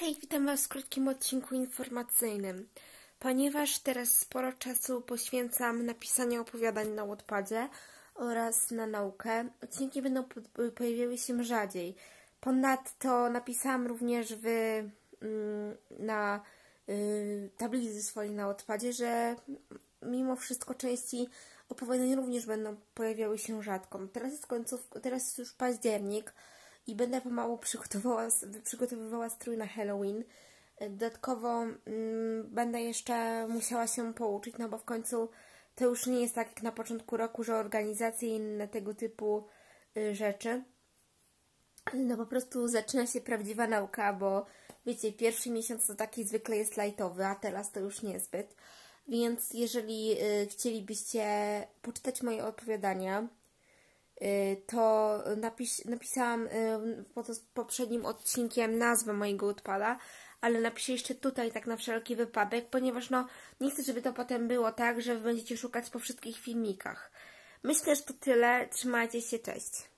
Hej, witam Was w krótkim odcinku informacyjnym. Ponieważ teraz sporo czasu poświęcam napisaniu opowiadań na Wattpadzie oraz na naukę, odcinki będą pojawiały się rzadziej. Ponadto napisałam również w, mm, na y, tablicy swojej na Wattpadzie, że mimo wszystko części opowiadań również będą pojawiały się rzadko. Teraz jest końcówka, teraz jest już październik, i będę pomału przygotowała, przygotowywała strój na Halloween. Dodatkowo mm, będę jeszcze musiała się pouczyć, no bo w końcu to już nie jest tak jak na początku roku, że organizacje i inne tego typu y, rzeczy. No po prostu zaczyna się prawdziwa nauka, bo wiecie, pierwszy miesiąc to taki zwykle jest lightowy, a teraz to już niezbyt. Więc jeżeli y, chcielibyście poczytać moje opowiadania, Y, to napis, napisałam y, pod poprzednim odcinkiem nazwę mojego odpada, ale napiszę jeszcze tutaj tak na wszelki wypadek, ponieważ no nie chcę, żeby to potem było tak, że będziecie szukać po wszystkich filmikach. Myślę, że to tyle. Trzymajcie się, cześć!